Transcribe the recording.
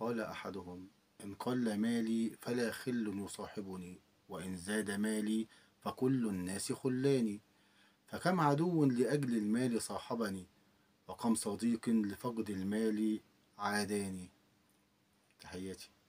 قال أحدهم إن قل مالي فلا خل يصاحبني وإن زاد مالي فكل الناس خلاني فكم عدو لأجل المال صاحبني وكم صديق لفقد المال عاداني تحياتي